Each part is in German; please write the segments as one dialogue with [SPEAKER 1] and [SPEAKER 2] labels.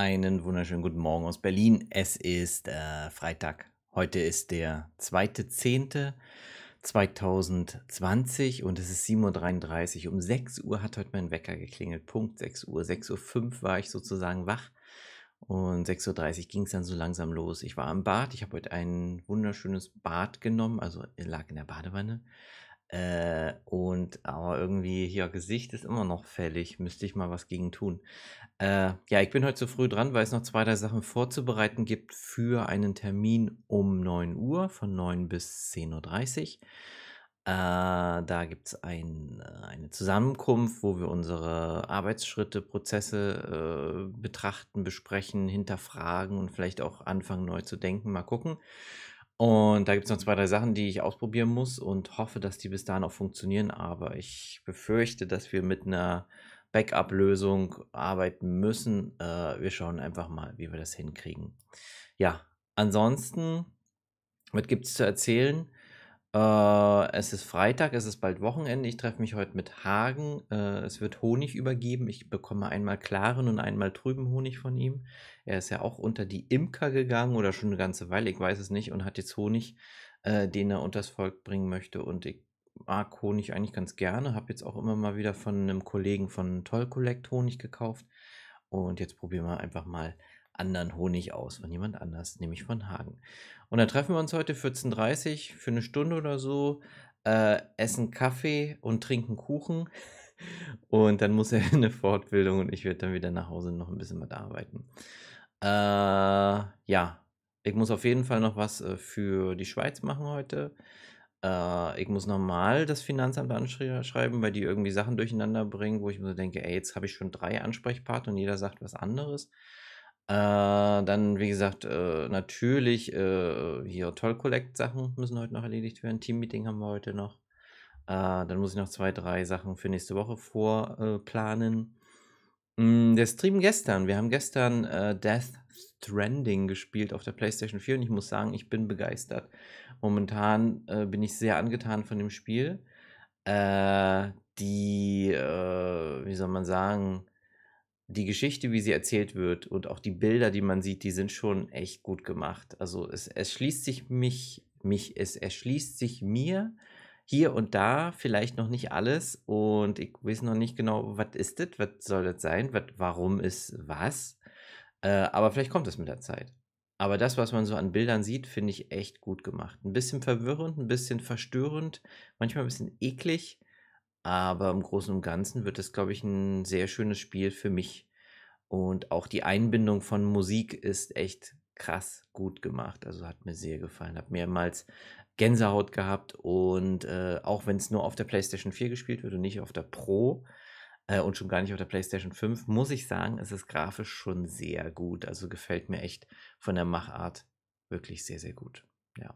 [SPEAKER 1] Einen wunderschönen guten Morgen aus Berlin. Es ist äh, Freitag. Heute ist der 2.10.2020 und es ist 7.33 Uhr. Um 6 Uhr hat heute mein Wecker geklingelt. Punkt 6 Uhr. 6.05 Uhr war ich sozusagen wach. Und 6.30 Uhr ging es dann so langsam los. Ich war im Bad. Ich habe heute ein wunderschönes Bad genommen, also lag in der Badewanne. Äh, und aber irgendwie hier Gesicht ist immer noch fällig. Müsste ich mal was gegen tun. Äh, ja, ich bin heute zu so früh dran, weil es noch zwei, drei Sachen vorzubereiten gibt für einen Termin um 9 Uhr von 9 bis 10.30 Uhr. Äh, da gibt es ein, eine Zusammenkunft, wo wir unsere Arbeitsschritte, Prozesse äh, betrachten, besprechen, hinterfragen und vielleicht auch anfangen neu zu denken. Mal gucken. Und da gibt es noch zwei, drei Sachen, die ich ausprobieren muss und hoffe, dass die bis dahin auch funktionieren. Aber ich befürchte, dass wir mit einer Backup-Lösung arbeiten müssen. Äh, wir schauen einfach mal, wie wir das hinkriegen. Ja, ansonsten, was gibt es zu erzählen? Äh, es ist Freitag, es ist bald Wochenende. Ich treffe mich heute mit Hagen. Äh, es wird Honig übergeben. Ich bekomme einmal klaren und einmal trüben Honig von ihm. Er ist ja auch unter die Imker gegangen oder schon eine ganze Weile, ich weiß es nicht, und hat jetzt Honig, äh, den er unters Volk bringen möchte. Und ich mag Honig eigentlich ganz gerne. Habe jetzt auch immer mal wieder von einem Kollegen von Toll Collect Honig gekauft. Und jetzt probieren wir einfach mal anderen Honig aus, von jemand anders, nämlich von Hagen. Und da treffen wir uns heute 14.30 Uhr für eine Stunde oder so, äh, essen Kaffee und trinken Kuchen. Und dann muss er in eine Fortbildung und ich werde dann wieder nach Hause noch ein bisschen mit arbeiten. Äh, ja, ich muss auf jeden Fall noch was äh, für die Schweiz machen heute. Äh, ich muss nochmal das Finanzamt anschreiben, weil die irgendwie Sachen durcheinander bringen, wo ich mir so denke, ey, jetzt habe ich schon drei Ansprechpartner und jeder sagt was anderes. Äh, dann, wie gesagt, äh, natürlich äh, hier Toll Collect Sachen müssen heute noch erledigt werden. Team-Meeting haben wir heute noch. Äh, dann muss ich noch zwei, drei Sachen für nächste Woche vorplanen. Mm, der Stream gestern. Wir haben gestern äh, Death Stranding gespielt auf der PlayStation 4 und ich muss sagen, ich bin begeistert. Momentan äh, bin ich sehr angetan von dem Spiel. die, wie soll man sagen, die Geschichte, wie sie erzählt wird und auch die Bilder, die man sieht, die sind schon echt gut gemacht. Also es erschließt sich mich, mich, es erschließt sich mir hier und da vielleicht noch nicht alles und ich weiß noch nicht genau, was ist das, was soll das sein, wat, warum ist was. Äh, aber vielleicht kommt es mit der Zeit. Aber das, was man so an Bildern sieht, finde ich echt gut gemacht. Ein bisschen verwirrend, ein bisschen verstörend, manchmal ein bisschen eklig. Aber im Großen und Ganzen wird es, glaube ich, ein sehr schönes Spiel für mich. Und auch die Einbindung von Musik ist echt krass gut gemacht. Also hat mir sehr gefallen. Habe mehrmals Gänsehaut gehabt. Und äh, auch wenn es nur auf der PlayStation 4 gespielt wird und nicht auf der Pro, äh, und schon gar nicht auf der PlayStation 5, muss ich sagen, ist es grafisch schon sehr gut. Also gefällt mir echt von der Machart wirklich sehr, sehr gut. Ja.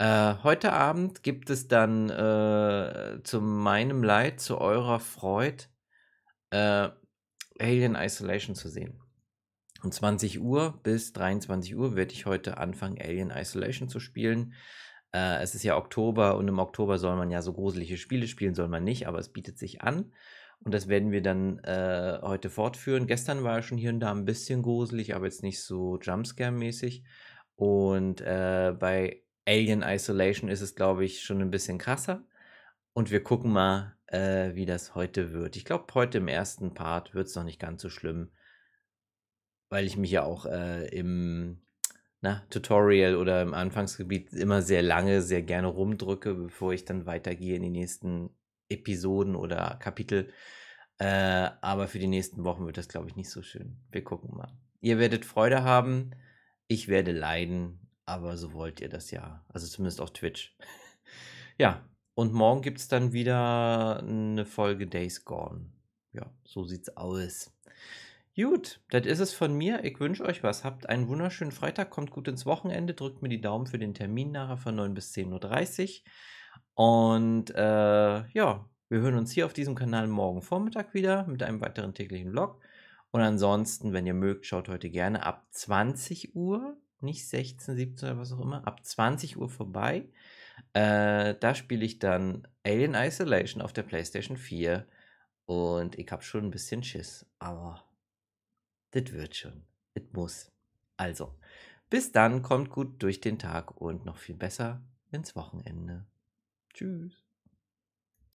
[SPEAKER 1] Äh, heute Abend gibt es dann äh, zu meinem Leid, zu eurer Freude, äh, Alien Isolation zu sehen. Um 20 Uhr bis 23 Uhr werde ich heute anfangen, Alien Isolation zu spielen. Äh, es ist ja Oktober und im Oktober soll man ja so gruselige Spiele spielen, soll man nicht, aber es bietet sich an. Und das werden wir dann äh, heute fortführen. Gestern war ja schon hier und da ein bisschen gruselig, aber jetzt nicht so Jumpscare-mäßig. Und bei Alien Isolation ist es, glaube ich, schon ein bisschen krasser. Und wir gucken mal, äh, wie das heute wird. Ich glaube, heute im ersten Part wird es noch nicht ganz so schlimm, weil ich mich ja auch äh, im na, Tutorial oder im Anfangsgebiet immer sehr lange, sehr gerne rumdrücke, bevor ich dann weitergehe in die nächsten Episoden oder Kapitel. Äh, aber für die nächsten Wochen wird das, glaube ich, nicht so schön. Wir gucken mal. Ihr werdet Freude haben, ich werde leiden aber so wollt ihr das ja. Also zumindest auf Twitch. ja, und morgen gibt es dann wieder eine Folge Days Gone. Ja, so sieht's aus. Gut, das ist es von mir. Ich wünsche euch was. Habt einen wunderschönen Freitag, kommt gut ins Wochenende, drückt mir die Daumen für den Termin nachher von 9 bis 10.30 Uhr. Und äh, ja, wir hören uns hier auf diesem Kanal morgen Vormittag wieder mit einem weiteren täglichen Vlog. Und ansonsten, wenn ihr mögt, schaut heute gerne ab 20 Uhr nicht 16, 17 oder was auch immer, ab 20 Uhr vorbei. Äh, da spiele ich dann Alien Isolation auf der PlayStation 4 und ich habe schon ein bisschen Schiss, aber das wird schon. Das muss. Also, bis dann, kommt gut durch den Tag und noch viel besser ins Wochenende. Tschüss.